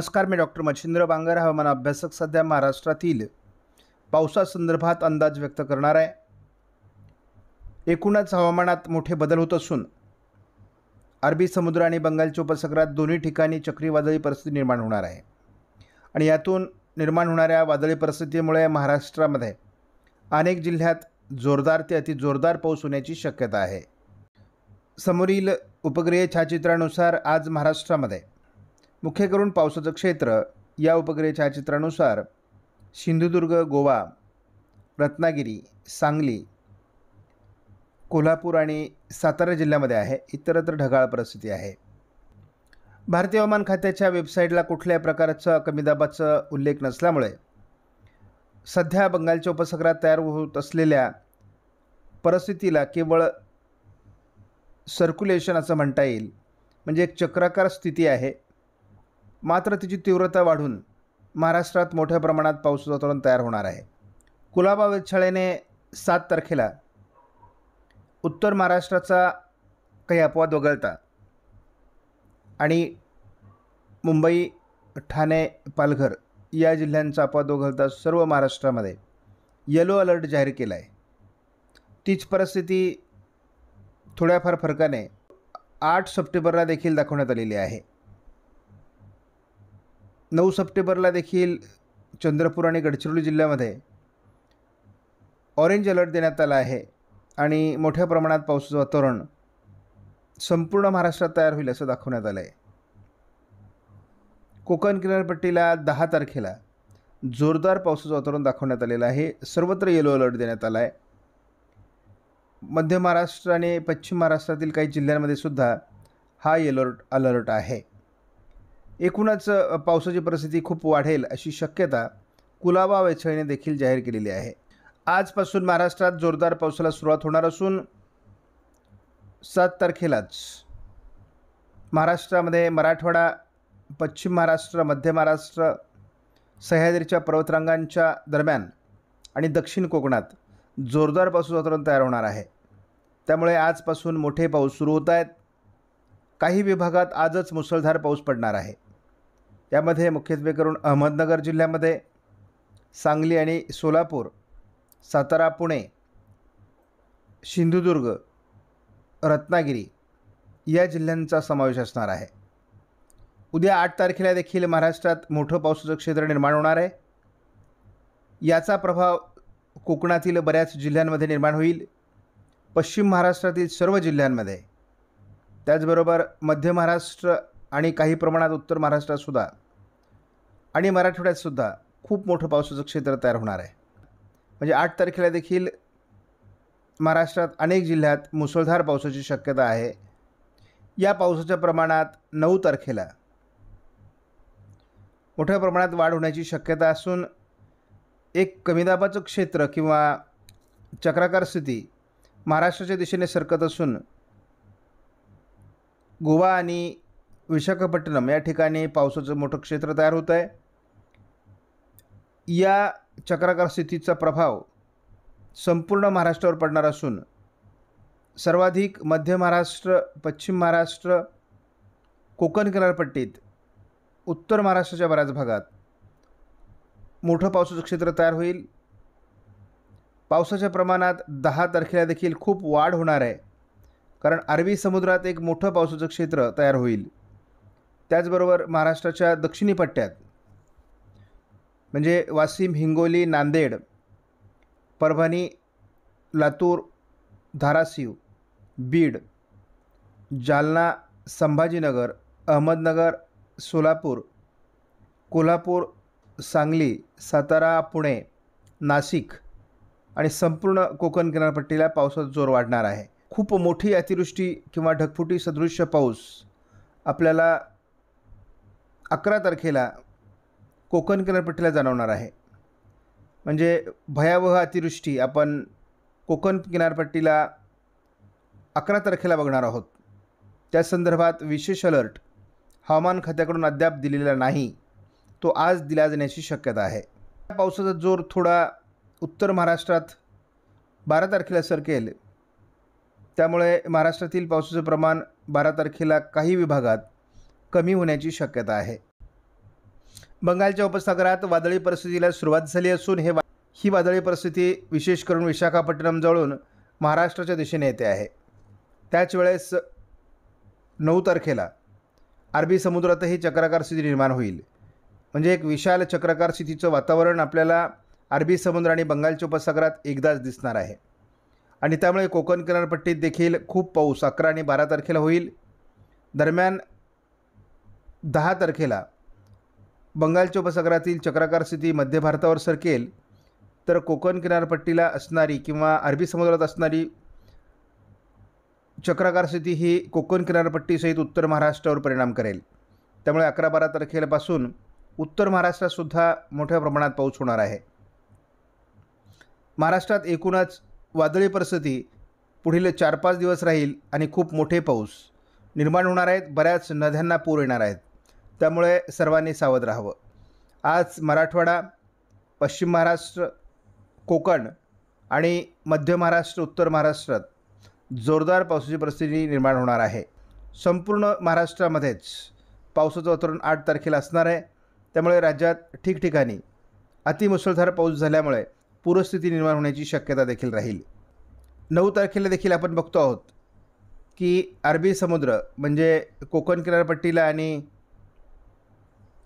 नमस्कार मी डॉक्टर मच्छिंद्र बांगर हवामान अभ्यासक सध्या महाराष्ट्रातील पावसासंदर्भात अंदाज व्यक्त करणार आहे एकूणच हवामानात मोठे बदल होत असून अरबी समुद्र आणि बंगालच्या उपसागरात दोन्ही ठिकाणी चक्रीवादळी परिस्थिती निर्माण होणार आहे आणि यातून निर्माण होणाऱ्या वादळी परिस्थितीमुळे महाराष्ट्रामध्ये अनेक जिल्ह्यात जोरदार ते अतिजोरदार पाऊस होण्याची शक्यता आहे समोरील उपग्रह छायाचित्रानुसार आज महाराष्ट्रामध्ये मुख्य करून पावसाचं क्षेत्र या उपग्रह छायाचित्रानुसार सिंधुदुर्ग गोवा रत्नागिरी सांगली कोल्हापूर आणि सातारा जिल्ह्यामध्ये आहे इतरत्र ढगाळ परिस्थिती आहे भारतीय हवामान खात्याच्या वेबसाईटला कुठल्याही प्रकारचं कमी दाबाचा उल्लेख नसल्यामुळे सध्या बंगालच्या उपसागरात तयार होत असलेल्या परिस्थितीला केवळ सर्क्युलेशन असं म्हणता येईल म्हणजे एक चक्राकार स्थिती आहे मात्र तिची तीव्रता वाढून महाराष्ट्रात मोठ्या प्रमाणात पाऊस वातावरण तयार होणार आहे कुलाबा वेधशाळेने सात तारखेला उत्तर महाराष्ट्राचा काही अपवाद वगळता आणि मुंबई ठाणे पालघर या जिल्ह्यांचा अपवाद वगळता सर्व महाराष्ट्रामध्ये येलो अलर्ट जाहीर केला आहे तीच परिस्थिती थोड्याफार फरकाने आठ सप्टेंबरला देखील दाखवण्यात आलेली आहे नऊ सप्टेंबरला देखील चंद्रपूर आणि गडचिरोली जिल्ह्यामध्ये ऑरेंज अलर्ट देण्यात आला आहे आणि मोठ्या प्रमाणात पावसाचं वातावरण संपूर्ण महाराष्ट्रात तयार होईल असं दाखवण्यात आलं आहे कोकण किनारपट्टीला दहा तारखेला जोरदार पावसाचं वातावरण दाखवण्यात आलेलं आहे सर्वत्र येलो अलर्ट देण्यात आला आहे मध्य महाराष्ट्र आणि पश्चिम महाराष्ट्रातील काही जिल्ह्यांमध्ये सुद्धा हा येलो अलर्ट आहे एकूणच पावसाची परिस्थिती खूप वाढेल अशी शक्यता कुलाबा वेछळीने देखील जाहीर केलेली आहे आजपासून महाराष्ट्रात जोरदार पावसाला सुरुवात होणार असून सात तारखेलाच महाराष्ट्रामध्ये मराठवाडा पश्चिम महाराष्ट्र मध्य महाराष्ट्र सह्याद्रीच्या पर्वतरांगांच्या दरम्यान आणि दक्षिण कोकणात जोरदार पाऊस वातावरण तयार होणार आहे त्यामुळे आजपासून मोठे पाऊस सुरू होत आहेत काही विभागात आजच मुसळधार पाऊस पडणार आहे त्यामध्ये मुख्यत्वे करून अहमदनगर जिल्ह्यामध्ये सांगली आणि सोलापूर सातारा पुणे सिंधुदुर्ग रत्नागिरी या जिल्ह्यांचा समावेश असणार आहे उद्या आठ तारखेला देखील महाराष्ट्रात मोठं पावसाचं क्षेत्र निर्माण होणार आहे याचा प्रभाव कोकणातील बऱ्याच जिल्ह्यांमध्ये निर्माण होईल पश्चिम महाराष्ट्रातील सर्व जिल्ह्यांमध्ये त्याचबरोबर मध्य महाराष्ट्र आणि काही प्रमाणात उत्तर महाराष्ट्रातसुद्धा आणि मराठवाड्यातसुद्धा सुद्धा खूप मोठं पावसाचं क्षेत्र तयार होणार आहे म्हणजे आठ तारखेला देखील महाराष्ट्रात अनेक जिल्ह्यात मुसळधार पावसाची शक्यता आहे या पावसाच्या प्रमाणात नऊ तारखेला मोठ्या प्रमाणात वाढ होण्याची शक्यता असून एक कमीदाबाचं क्षेत्र किंवा चक्राकार स्थिती महाराष्ट्राच्या दिशेने सरकत असून गोवा आणि विशाखापट्टणम या ठिकाणी पावसाचं मोठं क्षेत्र तयार होतं आहे या चक्राकार स्थितीचा प्रभाव संपूर्ण महाराष्ट्रावर पडणार असून सर्वाधिक मध्य महाराष्ट्र पश्चिम महाराष्ट्र कोकण किनारपट्टीत उत्तर महाराष्ट्राच्या बऱ्याच भागात मोठं पावसाचं क्षेत्र तयार होईल पावसाच्या प्रमाणात दहा तारखेला देखील खूप वाढ होणार आहे कारण अरबी समुद्रात एक मोठं पावसाचं क्षेत्र तयार होईल त्याचबरोबर महाराष्ट्राच्या दक्षिणी पट्ट्यात म्हणजे वाशिम हिंगोली नांदेड परभणी लातूर धाराशिव बीड जालना संभाजीनगर अहमदनगर सोलापूर कोल्हापूर सांगली सातारा पुणे नाशिक आणि संपूर्ण कोकण किनारपट्टीला पावसाचा जोर वाढणार आहे खूप मोठी अतिवृष्टी किंवा ढगफुटी सदृश्य पाऊस आपल्याला अकरा तारखेला कोकण किनारपट्टीला जाणवणार आहे म्हणजे भयावह अतिवृष्टी आपण कोकण किनारपट्टीला अकरा तारखेला बघणार आहोत त्या संदर्भात विशेष अलर्ट हवामान खात्याकडून अद्याप दिलेला नाही तो आज दिला जाण्याची शक्यता आहे पावसाचा जोर थोडा उत्तर महाराष्ट्रात बारा तारखेला सरकेल त्यामुळे महाराष्ट्रातील पावसाचं प्रमाण बारा तारखेला काही विभागात कमी होण्याची शक्यता आहे बंगालच्या उपसागरात वादळी परिस्थितीला सुरुवात झाली असून हे ही वादळी परिस्थिती विशेष करून विशाखापट्टणमजवळून महाराष्ट्राच्या दिशेने येते आहे त्याच वेळेस नऊ तारखेला अरबी समुद्रातही चक्राकार स्थिती निर्माण होईल म्हणजे एक विशाल चक्राकार स्थितीचं वातावरण आपल्याला अरबी समुद्र आणि बंगालच्या उपसागरात एकदाच दिसणार आहे आणि त्यामुळे कोकण किनारपट्टीत देखील खूप पाऊस अकरा आणि बारा तारखेला होईल दरम्यान दहा तारखेला बंगालच्या उपसागरातील चक्राकार स्थिती मध्य भारतावर सरकेल तर कोकण किनारपट्टीला असणारी किंवा अरबी समुद्रात असणारी चक्राकार स्थिती ही कोकण किनारपट्टीसहित उत्तर महाराष्ट्रावर परिणाम करेल त्यामुळे अकरा बारा तारखेपासून उत्तर महाराष्ट्रातसुद्धा मोठ्या प्रमाणात पाऊस होणार आहे महाराष्ट्रात एकूणच वादळी परिस्थिती पुढील चार पाच दिवस राहील आणि खूप मोठे पाऊस निर्माण होणार आहेत बऱ्याच नद्यांना पूर येणार आहेत त्यामुळे सर्वांनी सावध राहावं आज मराठवाडा पश्चिम महाराष्ट्र कोकण आणि मध्य महाराष्ट्र उत्तर महाराष्ट्रात जोरदार पावसाची परिस्थिती निर्माण होणार आहे संपूर्ण महाराष्ट्रामध्येच पावसाचं वातावरण आठ तारखेला असणार आहे त्यामुळे राज्यात ठिकठिकाणी अतिमुसळधार पाऊस झाल्यामुळे पूरस्थिती निर्माण होण्याची शक्यता देखील राहील नऊ तारखेला देखील आपण बघतो आहोत की अरबी समुद्र म्हणजे कोकण किनारपट्टीला आणि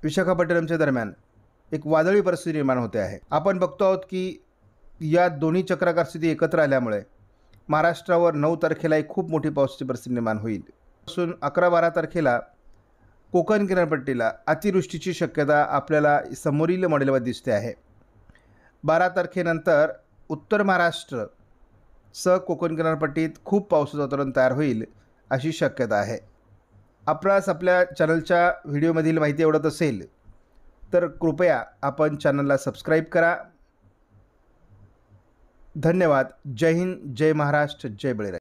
विशाखापट्टणमच्या दरम्यान एक वादळी परिस्थिती निर्माण होते आहे आपण बघतो आहोत की या दोन्ही चक्राकार स्थिती एकत्र आल्यामुळे महाराष्ट्रावर नऊ तारखेला एक खूप मोठी पावसाची परिस्थिती निर्माण होईल असून अकरा बारा तारखेला कोकण किनारपट्टीला अतिवृष्टीची शक्यता आपल्याला समोरील मॉडेलवर दिसते आहे बारा तारखेनंतर उत्तर महाराष्ट्र स कोकण किनारपट्टीत खूप पावसाचं वातावरण तयार होईल अशी शक्यता आहे आपणास आपल्या चॅनलच्या व्हिडिओमधील माहिती आवडत असेल तर कृपया आपण चॅनलला सबस्क्राईब करा धन्यवाद जय हिंद जय महाराष्ट्र जय बळीराज